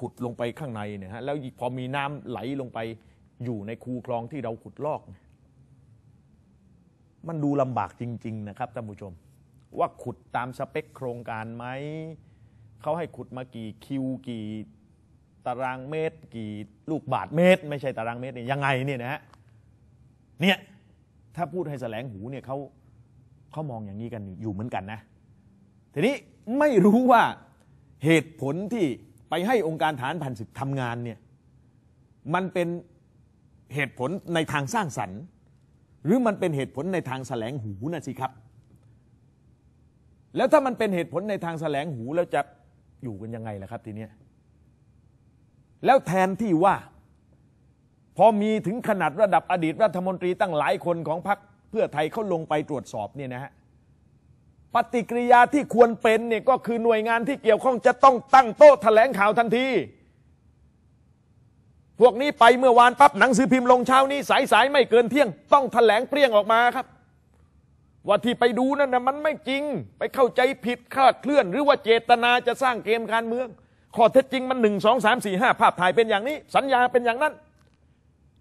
ขุดลงไปข้างในเนี่ยฮะแล้วพอมีน้ำไหลลงไปอยู่ในคูคลองที่เราขุดลอก มันดูลำบากจริง ๆ นะครับท่านผู้ชม ว่าขุดตามสเปคโครงการไหมเขาให้ขุดมากี่คิว กี่ตารางเมตร กี่ลูกบาทเมตร ไม่ใช่ตารางเมตรเนี่ยยังไงเนี่ยนะฮะเนี่ยถ้าพูดให้แสลงหูเนี่ยเขาเขามองอย่างนี้กันอยู่เหมือนกันนะ ทีนี้ไม่รู้ว่าเหตุผลที่ไปให้องค์การฐานผ่านศึกทำงานเนี่ยมันเป็นเหตุผลในทางสร้างสรรค์ หรือมันเป็นเหตุผลในทางแสลงหูนะสิครับ แล้วถ้ามันเป็นเหตุผลในทางแสลงหูแล้วจะอยู่กันยังไงล่ะครับทีเนี้ยแล้วแทนที่ว่าพอมีถึงขนาดระดับอดีตรัฐมนตรี ตั้งหลายคนของพรรคเพื่อไทยเขาลงไปตรวจสอบเนี่ยนะฮะปฏิกิริยาที่ควรเป็นเนี่ยก็คือหน่วยงานที่เกี่ยวข้อง จะต้องตั้งโต๊ะแถลงข่าวทันที พวกนี้ไปเมื่อวานปั๊บหนังสือพิมพ์ลงเช้านี้ สายสายไม่เกินเที่ยงต้องแถลงเปรี้ยงออกมาครับ ว่าที่ไปดูนั่นนะมันไม่จริงไปเข้าใจผิดคลาดเคลื่อน หรือว่าเจตนาจะสร้างเกมการเมืองข้อเท็จจริงมันหนึ่งสองสามสี่ห้าภาพถ่ายเป็นอย่างนี้ สัญญาเป็นอย่างนั้น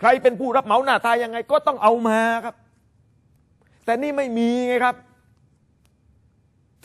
ใครเป็นผู้รับเหมาหน้าตายยังไง ก็ต้องเอามาครับ แต่นี่ไม่มีไงครับ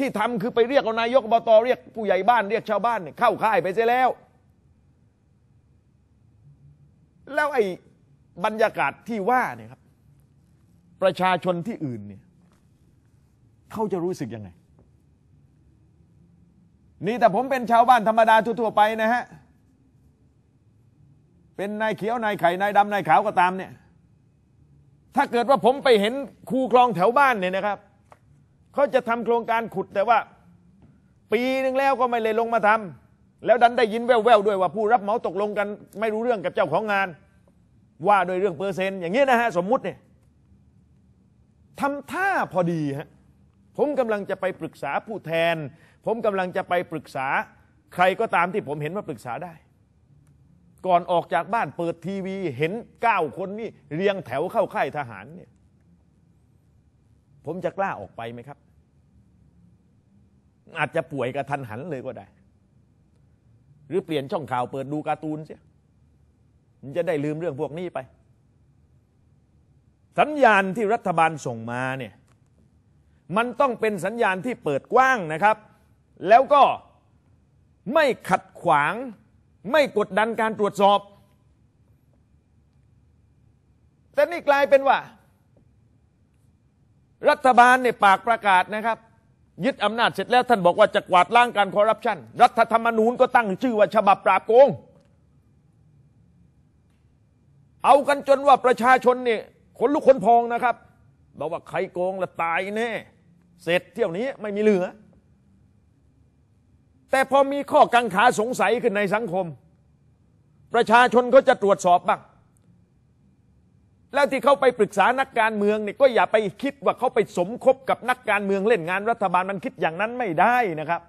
ที่ทำคือไปเรียกเอานายกบต เรียกผู้ใหญ่บ้านเรียกชาวบ้านเข้าค่ายไปเสียแล้ว แล้วไอ้บรรยากาศที่ว่าเนี่ยครับ ประชาชนที่อื่นเนี่ยเขาจะรู้สึกยังไง นี่แต่ผมเป็นชาวบ้านธรรมดาทั่ว ๆ ไปนะฮะเป็นนายเขียวนายไข่นายดำนายขาว ก็ตามเนี่ยถ้าเกิดว่าผมไปเห็น คูคลองแถวบ้านเนี่ยนะครับเขาจะทำโครงการขุดแต่ว่า ปีหนึ่งแล้วก็ไม่เลยลงมาทำ แล้วดันได้ยินแว่วๆ ด้วยว่าผู้รับเหมาตกลงกัน ไม่รู้เรื่องกับเจ้าของงาน ว่าโดยเรื่องเปอร์เซ็นต์อย่างนี้นะฮะ สมมุติเนี่ยทำท่าพอดีฮะผมกำลังจะไปปรึกษาผู้แทน ผมกำลังจะไปปรึกษาใครก็ตามที่ผมเห็นมาปรึกษาได้ ก่อนออกจากบ้านเปิดทีวี เห็นเก้าคนนี่เรียงแถวเข้าค่ายทหารเนี่ยผมจะกล้าออกไปไหมครับอาจจะป่วยกระทันหันเลยก็ได้ หรือเปลี่ยนช่องข่าวเปิดดูการ์ตูนเสียมันจะได้ลืมเรื่องพวกนี้ไป สัญญาณที่รัฐบาลส่งมาเนี่ยมันต้องเป็นสัญญาณที่เปิดกว้างนะครับ แล้วก็ไม่ขัดขวาง ไม่กดดันการตรวจสอบ แต่นี่กลายเป็นว่า รัฐบาลเนี่ยปากประกาศนะครับยึดอำนาจเสร็จแล้วท่านบอกว่าจะกวาดล้างการคอร์รัปชันรัฐธรรมนูญก็ตั้งชื่อว่าฉบับปราบโกง เอากันจนว่าประชาชนเนี่ยคนลุกคนพองนะครับบอกว่าใครโกงละตายแน่ เสร็จเที่ยวนี้ไม่มีเหลือ แต่พอมีข้อกังขาสงสัยขึ้นในสังคม ประชาชนก็จะตรวจสอบบ้างแล้วที่เขาไปปรึกษานักการเมืองเนี่ยก็อย่าไปคิดว่าเขาไปสมคบกับนักการเมืองเล่นงานรัฐบาลมันคิดอย่างนั้นไม่ได้นะครับ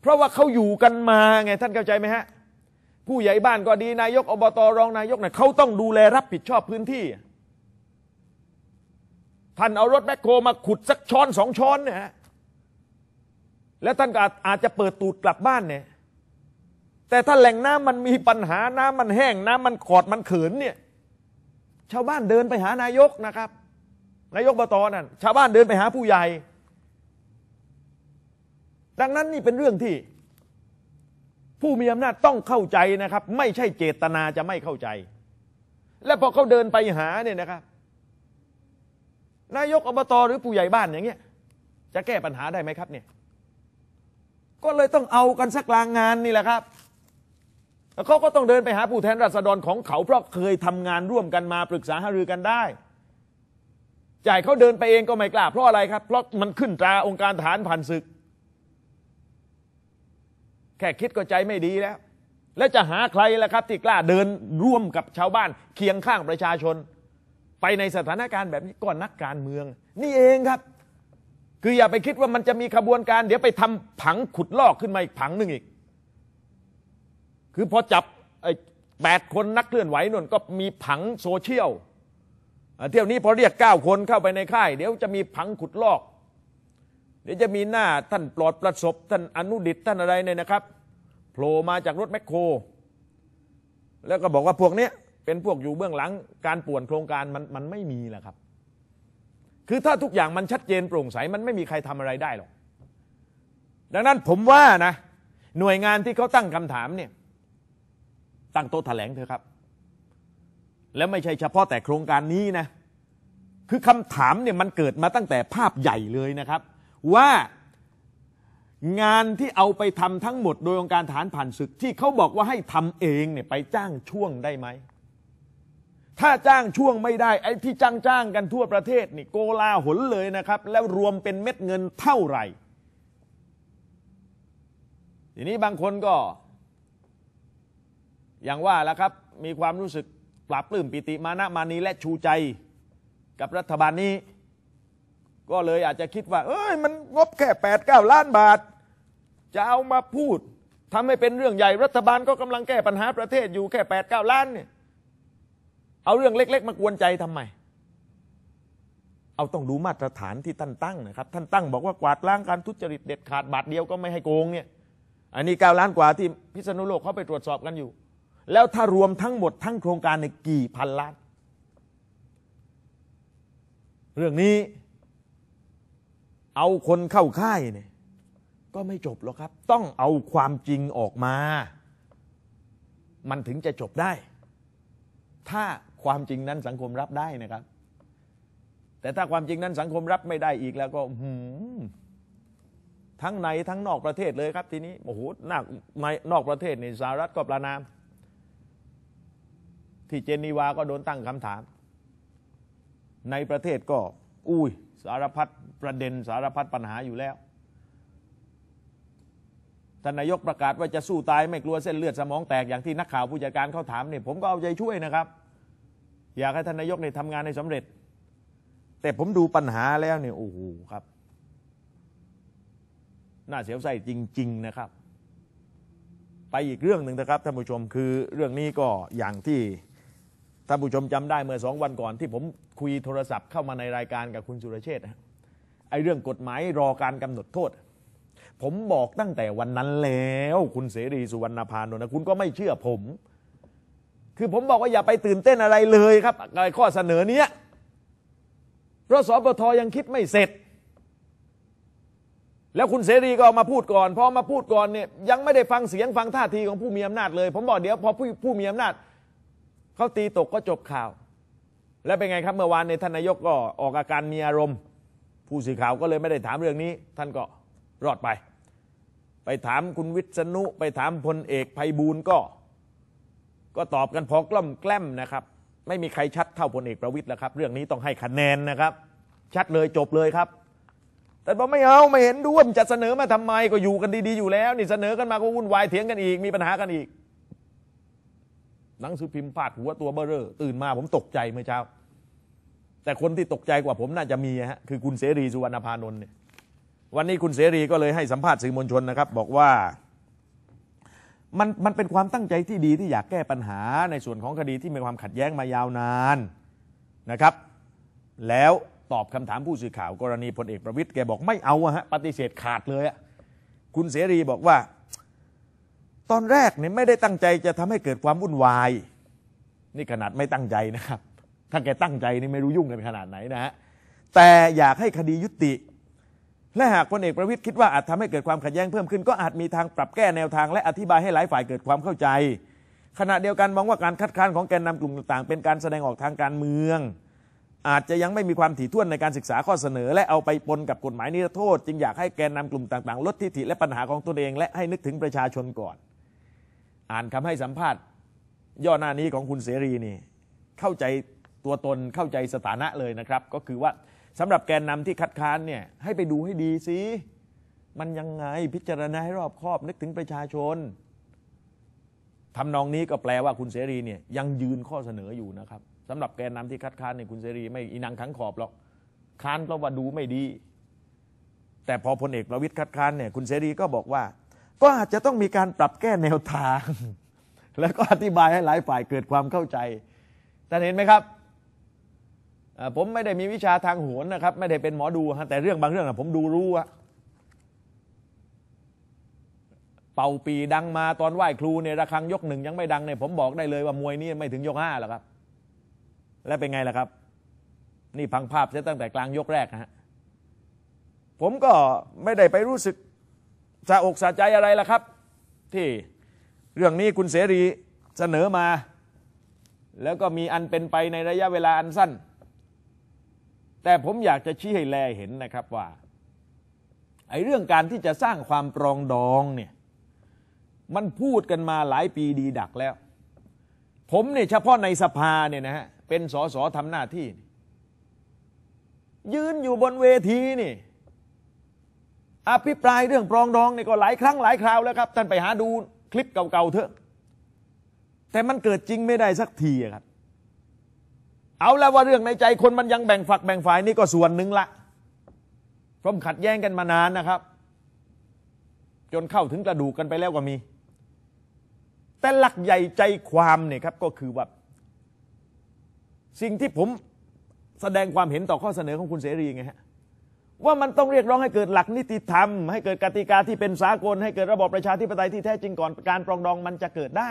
เพราะว่าเขาอยู่กันมาไงท่านเข้าใจไหมฮะผู้ใหญ่บ้านก็ดีนายกอบตรองนายกเนี่ยเขาต้องดูแลรับผิดชอบพื้นที่ ท่านเอารถแบคโคมาขุดสักช้อนสองช้อนเนี่ยแล้วท่านอาจจะเปิดตูดกลับบ้านเนี่ยแต่ถ้าแหล่งน้ำมันมีปัญหา น้ำมันแห้ง น้ำมันขอด มันเขินเนี่ย ชาวบ้านเดินไปหานายกนะครับ นายกบตนั่น ชาวบ้านเดินไปหาผู้ใหญ่ ดังนั้นนี่เป็นเรื่องที่ ผู้มีอำนาจต้องเข้าใจนะครับ ไม่ใช่เจตนาจะไม่เข้าใจ และพอเขาเดินไปหาเนี่ยนะครับ นายกอบตหรือผู้ใหญ่บ้านอย่างเงี้ยจะแก้ปัญหาได้ไหมครับเนี่ย ก็เลยต้องเอากันสักลางงานนี่แหละครับเขาก็ต้องเดินไปหาผู้แทนราษฎรของเขาเพราะเคยทำงานร่วมกันมาปรึกษาหารือกันได้ จ่ายเขาเดินไปเองก็ไม่กล้าเพราะอะไรครับ เพราะมันขึ้นตราองค์การฐานผ่านศึก แค่คิดก็ใจไม่ดีแล้ว แล้วจะหาใครล่ะครับที่กล้าเดินร่วมกับชาวบ้าน เคียงข้างประชาชน ไปในสถานการณ์แบบนี้ก็นักการเมือง นี่เองครับ คืออย่าไปคิดว่ามันจะมีขบวนการ เดี๋ยวไปทำผังขุดลอกขึ้นมาอีกผังหนึ่งอีกคือพอจับไอ้แปดคนนักเคลื่อนไหวน่นก็มีผังโซเชียลเที่ยวนี้พอเรียกเก้าคนเข้าไปในค่าย เดี๋ยวจะมีผังขุดลอก เดี๋ยวจะมีหน้าท่านปลอดประสบ ท่านอนุดิตท่านอะไรเนี่ยนะครับโผล่มาจากรถแมคโคร แล้วก็บอกว่าพวกนี้เป็นพวกอยู่เบื้องหลังการป่วนโครงการมันมันไม่มีแหละครับ คือถ้าทุกอย่างมันชัดเจนโปร่งใสมันไม่มีใครทำอะไรได้หรอกดังนั้นผมว่านะหน่วยงานที่เขาตั้งคำถามเนี่ยตั้งโต๊ะแถลงเถอะครับ แล้วไม่ใช่เฉพาะแต่โครงการนี้นะ คือคำถามเนี่ยมันเกิดมาตั้งแต่ภาพใหญ่เลยนะครับ ว่างานที่เอาไปทำทั้งหมดโดยองค์การฐานผ่านศึกที่เขาบอกว่าให้ทำเองเนี่ยไปจ้างช่วงได้ไหม ถ้าจ้างช่วงไม่ได้ไอ้ที่จ้างจ้างกันทั่วประเทศนี่โกลาหลเลยนะครับ แล้วรวมเป็นเม็ดเงินเท่าไหร่ ทีนี้บางคนก็อย่างว่าแล้วครับมีความรู้สึกปราบปลื้มปิติมานะมานีและชูใจกับรัฐบาลนี้ ก็เลยอาจจะคิดว่า เอ้ยมันงบแค่แปดเก้าล้านบาท จะเอามาพูดทำให้เป็นเรื่องใหญ่รัฐบาลก็กำลังแก้ปัญหาประเทศ อยู่แค่แปดเก้าล้านเนี่ยเอาเรื่องเล็ก ๆ มากวนใจทำไมเอาต้องดูมาตรฐานที่ท่านตั้งนะครับท่านตั้งบอกว่ากวาดล้างการทุจริตเด็ด ขาดบาทเดียวก็ไม่ให้โกงเนี่ยอันนี้เก้าล้านกว่าที่พิษณุโลกเขาไปตรวจสอบกันอยู่แล้วถ้ารวมทั้งหมดทั้งโครงการในกี่พันล้านเรื่องนี้เอาคนเข้าค่ายเนี่ยก็ไม่จบหรอกครับ ต้องเอาความจริงออกมา มันถึงจะจบได้ ถ้าความจริงนั้นสังคมรับได้นะครับ แต่ถ้าความจริงนั้นสังคมรับไม่ได้อีกแล้วก็หืมทั้งในทั้งนอกประเทศเลยครับทีนี้โอ้โหนักในนอกประเทศในสหรัฐก็ประนามที่เจนีวาก็โดนตั้งคำถาม ในประเทศก็อุ้ยสารพัดประเด็นสารพัดปัญหาอยู่แล้วท่านนายกประกาศว่าจะสู้ตายไม่กลัวเส้นเลือดสมองแตกอย่างที่นักข่าว ผู้จัดการเขาถามเนี่ยผมก็เอาใจช่วยนะครับ อยากให้ท่านนายกเนี่ยทำงานให้สำเร็จ แต่ผมดูปัญหาแล้วเนี่ยโอ้โหครับ น่าเสียวจจริง ๆนะครับ ไปอีกเรื่องหนึ่งนะครับท่านผู้ชมคือเรื่องนี้ก็อย่างที่ถ้าผู้ชมจำได้เมื่อสองวันก่อน ที่ผมคุยโทรศัพท์ เข้ามาในรายการกับคุณสุรเชษฐ์ไอเรื่องกฎหมายรอการกำหนดโทษ ผมบอกตั้งแต่วันนั้นแล้ว คุณเสรีสุวรรณพานนท์นะคุณก็ไม่เชื่อผม คือผมบอกว่าอย่าไปตื่นเต้นอะไรเลยครับข้อเสนอเนี้ยเพราะสปทยังคิดไม่เสร็จ แล้วคุณเสรีก็มาพูดก่อนพอมาพูดก่อนเนี่ยยังไม่ได้ฟังเสียงฟังท่าทีของผู้มีอำนาจเลยผมบอกเดี๋ยวพอผู้ผู้มีอำนาจเขาตีตกก็จบข่าว แล้วเป็นไงครับเมื่อวานในท่านนายกก็ออกอาการมีอารมณ์ ผู้สื่อข่าวก็เลยไม่ได้ถามเรื่องนี้ ท่านก็รอดไป ไปถามคุณวิษณุไปถามพลเอกไพบูลก็ ก็ตอบกันพอกล่อมแกล้มนะครับ ไม่มีใครชัดเท่าพลเอกประวิตยแล้วครับ เรื่องนี้ต้องให้คะแนนนะครับ ชัดเลยจบเลยครับ แต่บอกไม่เอาไม่เห็นด้วยจะเสนอมาทำไมก็อยู่กันดีๆ อยู่แล้ว นี่เสนอกันมาก็วุ่นวายเถียงกันอีกมีปัญหากันอีกหนังสือพิมพ์พาดหัวตัวเบ้อเร่อตื่นมาผมตกใจเมื่อเช้า แต่คนที่ตกใจกว่าผมน่าจะมีฮะคือคุณเสรีสุวรรณพานนท์เนี่ยวันนี้คุณเสรีก็เลยให้สัมภาษณ์สื่อมวลชนนะครับ บอกว่ามันมันเป็นความตั้งใจที่ดีที่อยากแก้ปัญหาในส่วนของคดีที่มีความขัดแย้งมายาวนานนะครับ แล้วตอบคำถามผู้สื่อข่าวกรณีพลเอกประวิตยแกบอกไม่เอาฮะปฏิเสธขาดเลยอะคุณเสรีบอกว่าตอนแรกเนี่ยไม่ได้ตั้งใจจะทำให้เกิดความวุ่นวาย นี่ขนาดไม่ตั้งใจนะครับ ถ้าแกตั้งใจนี่ไม่รู้ยุ่งกันขนาดไหนนะฮะ แต่อยากให้คดียุติ และหากพลเอกประวิทย์คิดว่าอาจทำให้เกิดความขัดแย้งเพิ่มขึ้น ก็อาจมีทางปรับแก้แนวทางและอธิบายให้หลายฝ่ายเกิดความเข้าใจ ขณะเดียวกันมองว่าการคัดค้านของแกนนากลุ่มต่างๆ เป็นการแสดงออกทางการเมือง อาจจะยังไม่มีความถี่ถ้วนในการศึกษาข้อเสนอและเอาไปปนกับกฎหมายนิรโทษ จึงอยากให้แกนนำกลุ่มต่างๆลดทิฐิและปัญหาของตนเอง และให้นึกถึงประชาชนก่อนอ่านคำให้สัมภาษณ์ย่อหน้านี้ของคุณเสรี นี่ เข้าใจตัวตนเข้าใจสถานะเลยนะครับ ก็คือว่าสำหรับแกนนำที่คัดค้านเนี่ยให้ไปดูให้ดีสิมันยังไงพิจารณาให้รอบคอบ นึกถึงประชาชนทำนองนี้ก็แปลว่าคุณเสรีเนี่ยยังยืนข้อเสนออยู่นะครับสำหรับแกนนำที่คัดค้านเนี่ยคุณเสรีไม่อินังขังขอบหรอกค้านเพราะว่าดูไม่ดี แต่พอพลเอกประวิตยคัดค้านเนี่ยคุณเสรีก็บอกว่าก็อาจจะต้องมีการปรับแก้แนวทาง แล้วก็อธิบายให้หลายฝ่ายเกิดความเข้าใจท่านเห็นไหมครับ ผมไม่ได้มีวิชาทางโหนนะครับ ไม่ได้เป็นหมอดู แต่เรื่องบางเรื่องผมดูรู้อะเป่าปีดังมาตอนไหว้ครูเนี่ยระรัง ยกหนึ่งยังไม่ดังเนี่ยผมบอกได้เลยว่ามวยนี่ไม่ถึงยกห้าหรอกครับ และเป็นไงล่ะครับ นี่พังภาพตั้งแต่กลางยกแรกนะฮะ ผมก็ไม่ได้ไปรู้สึกสะอกสะใจอะไรล่ะครับ ที่เรื่องนี้คุณเสรีเสนอมา แล้วก็มีอันเป็นไปในระยะเวลาอันสั้น แต่ผมอยากจะชี้ให้แลเห็นนะครับว่าไอ้เรื่องการที่จะสร้างความปรองดองเนี่ยมันพูดกันมาหลายปีดีดักแล้ว ผมเนี่ยเฉพาะในสภาเนี่ยนะฮะเป็นสสทำหน้าที่ ยืนอยู่บนเวทีนี่อภิปรายเรื่องปรองดองนี่ก็หลายครั้งหลายคราว แล้วครับท่านไปหาดูคลิปเก่าๆเถอะ แต่มันเกิดจริงไม่ได้สักทีครับเอาแล้วว่าเรื่องในใจคนมันยังแบ่งฝักแบ่งฝ่ายนี่ก็ส่วนหนึ่งละ พรอมขัดแย้งกันมานานนะครับ จนเข้าถึงกระดูกกันไปแล้วก็มี แต่หลักใหญ่ใจความเนี่ยครับก็คือว่า สิ่งที่ผมแสดงความเห็นต่อข้อเสนอของคุณเสรีไงฮะว่ามันต้องเรียกร้องให้เกิดหลักนิติธรรมให้เกิดกติกาที่เป็นสากลให้เกิดระบบประชาธิปไตยที่แท้จริงก่อน การปรองดองมันจะเกิดได้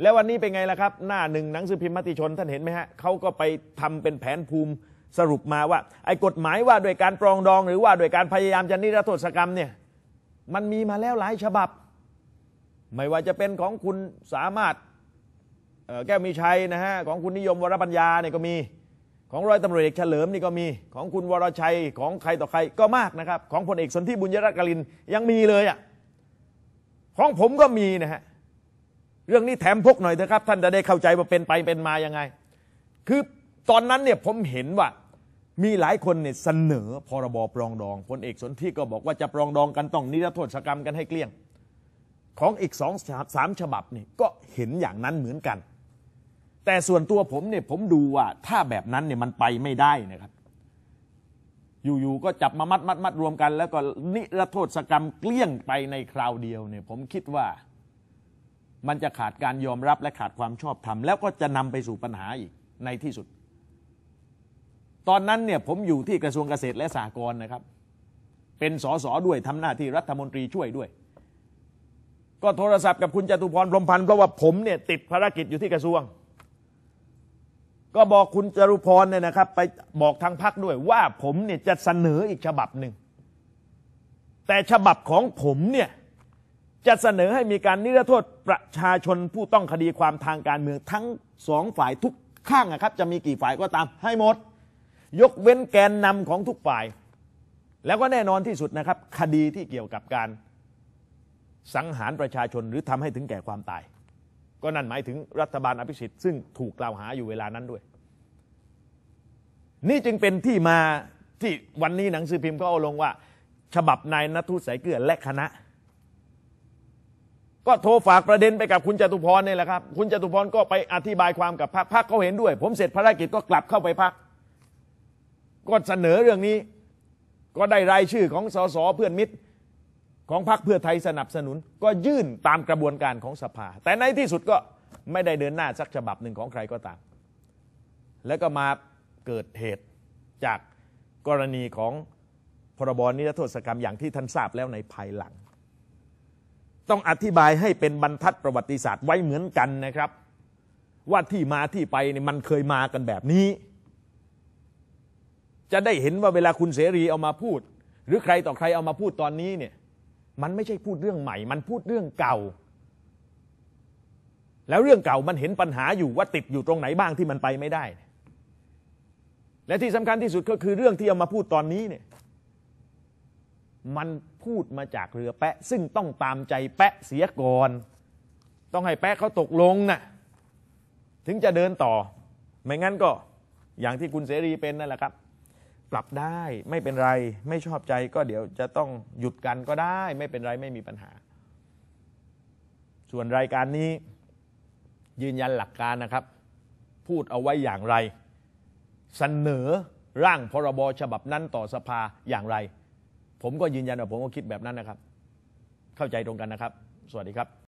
แล้ววันนี้เป็นไงล่ะครับ หน้าหนึ่งหนังสือพิมพ์มติชนท่านเห็นไหมฮะเขาก็ไปทำเป็นแผนภูมิสรุปมาว่า ไอ้กฎหมายว่าโดยการปรองดองหรือว่าโดยการพยายามจะนิรโทษกรรมเนี่ยมันมีมาแล้วหลายฉบับ ไม่ว่าจะเป็นของคุณสามารถแก้วมีชัยนะฮะของคุณนิยมวรปัญญาเนี่ยก็มีของร้อยตำรวจเอกเฉลิมนี่ก็มีของคุณวรชัยของใครต่อใครก็มากนะครับ ของพลเอกสนธิบุญยรักกลินยังมีเลยอ่ะของผมก็มีนะฮะเรื่องนี้แถมพกหน่อยเถอะครับท่านจะได้เข้าใจว่าเป็นไปเป็นมา ยังไง คือตอนนั้นเนี่ยผมเห็นว่ามีหลายคนเนี่ยเสนอพรบปรองดองพลเอกสนธิก็บอกว่าจะปรองดองกันต้องนิรโทษกรรมกันให้เกลี้ยง ของอีกสองสามฉบับนี่ก็เห็นอย่างนั้นเหมือนกันแต่ส่วนตัวผมเนี่ยผมดูว่าถ้าแบบนั้นเนี่ยมันไปไม่ได้นะครับ อยู่ๆก็จับมามัดมัดมัดรวมกัน แล้วก็นิรโทษกรรมเกลี้ยงไปในคราวเดียวเนี่ยผมคิดว่ามันจะขาดการยอมรับและขาดความชอบธรรมแล้วก็จะนำไปสู่ปัญหาอีก ในที่สุด ตอนนั้นเนี่ยผมอยู่ที่กระทรวงเกษตรและสหกรณ์นะครับ เป็นสสด้วยทำหน้าที่รัฐมนตรีช่วยด้วย ก็โทรศัพท์กับคุณจตุพรพรมพันธ์เพราะว่าผมเนี่ยติดภารกิจอยู่ที่กระทรวงก็บอกคุณจรุพรเนี่ยนะครับไปบอกทางพักด้วยว่าผมเนี่ยจะเสนออีกฉบับหนึ่ง แต่ฉบับของผมเนี่ยจะเสนอให้มีการนิรโทษประชาชน ผู้ต้องคดีความทางการเมืองทั้งสองฝ่ายทุกข้างนะครับ จะมีกี่ฝ่ายก็ตามให้หมด ยกเว้นแกนนำของทุกฝ่าย แล้วก็แน่นอนที่สุดนะครับ คดีที่เกี่ยวกับการสังหารประชาชนหรือทำให้ถึงแก่ความตายก็นั่นหมายถึงรัฐบาลอภิสิทธิ์ซึ่งถูกกล่าวหาอยู่เวลานั้นด้วย นี่จึงเป็นที่มาที่วันนี้หนังสือพิมพ์ก็เอาลงว่าฉบับนายนัทุสายเกลือและคณะ ก็โทรฝากประเด็นไปกับคุณจตุพรนี่แหละครับ คุณจตุพรก็ไปอธิบายความกับพรรคพรรคเขาเห็นด้วย ผมเสร็จภารกิจก็กลับเข้าไปพรรคก็เสนอเรื่องนี้ก็ได้รายชื่อของสสเพื่อนมิตรของพรรคเพื่อไทยสนับสนุนก็ยื่นตามกระบวนการของสภา แต่ในที่สุดก็ไม่ได้เดินหน้าสักฉบับหนึ่งของใครก็ตาม แล้วก็มาเกิดเหตุจากกรณีของพรบนิรโทษกรรมอย่างที่ท่านทราบแล้วในภายหลัง ต้องอธิบายให้เป็นบรรทัดประวัติศาสตร์ไว้เหมือนกันนะครับ ว่าที่มาที่ไปเนี่ยมันเคยมากันแบบนี้ จะได้เห็นว่าเวลาคุณเสรีเอามาพูด หรือใครต่อใครเอามาพูดตอนนี้เนี่ยมันไม่ใช่พูดเรื่องใหม่ มันพูดเรื่องเก่า แล้วเรื่องเก่ามันเห็นปัญหาอยู่ว่า ติดอยู่ตรงไหนบ้างที่มันไปไม่ได้ และที่สำคัญที่สุดก็คือเรื่องที่เอามาพูดตอนนี้เนี่ย มันพูดมาจากเรือแปะซึ่งต้องตามใจแปะเสียก่อน ต้องให้แปะเขาตกลงนะ่ะถึงจะเดินต่อ ไม่งั้นก็อย่างที่คุณเสรีเป็นนั่นแหละครับปรับได้ไม่เป็นไรไม่ชอบใจก็เดี๋ยวจะต้องหยุดกันก็ได้ ไม่เป็นไรไม่มีปัญหา ส่วนรายการนี้ยืนยันหลักการนะครับ พูดเอาไว้อย่างไร เสนอร่างพรบฉบับนั้นต่อสภาอย่างไร ผมก็ยืนยันว่าผมก็คิดแบบนั้นนะครับ เข้าใจตรงกันนะครับ สวัสดีครับ